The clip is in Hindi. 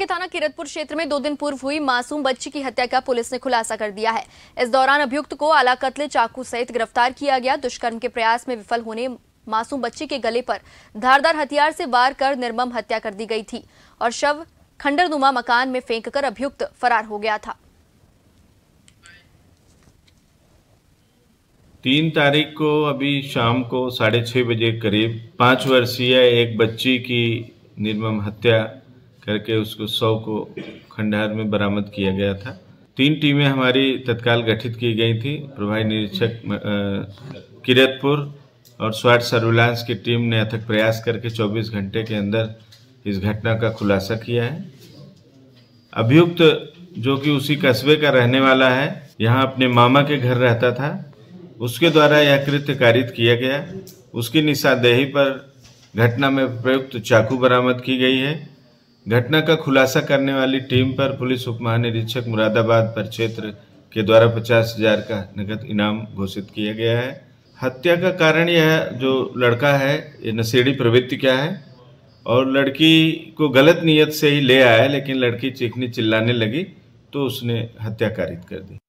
के थाना किरतपुर क्षेत्र में दो दिन पूर्व हुई मासूम बच्ची की हत्या का पुलिस ने खुलासा कर दिया है इस दौरान अभियुक्त को आला कत्ल चाकू सहित गिरफ्तार किया गया दुष्कर्म के प्रयास में विफल होने मासूम बच्ची के गले पर धारदार हथियार से वार कर निर्मम हत्या कर दी गई थी और शव खंडरनुमा मकान में फेंक कर अभियुक्त फरार हो गया था तीन तारीख को अभी शाम को साढ़े छह बजे करीब पांच वर्षीय एक बच्ची की निर्मम हत्या करके उसको शव को खंडहर में बरामद किया गया था तीन टीमें हमारी तत्काल गठित की गई थी प्रभारी निरीक्षक किरतपुर और स्वाट सर्विलांस की टीम ने अथक प्रयास करके 24 घंटे के अंदर इस घटना का खुलासा किया है अभियुक्त जो कि उसी कस्बे का रहने वाला है यहाँ अपने मामा के घर रहता था उसके द्वारा यह कृत्य कारित किया गया उसकी निशादेही पर घटना में प्रयुक्त चाकू बरामद की गई है घटना का खुलासा करने वाली टीम पर पुलिस उप महानिरीक्षक मुरादाबाद पर क्षेत्र के द्वारा पचास हजार का नकद इनाम घोषित किया गया है हत्या का कारण यह जो लड़का है ये नशेड़ी प्रवृत्ति क्या है और लड़की को गलत नीयत से ही ले आया लेकिन लड़की चीखनी चिल्लाने लगी तो उसने हत्या कारित कर दी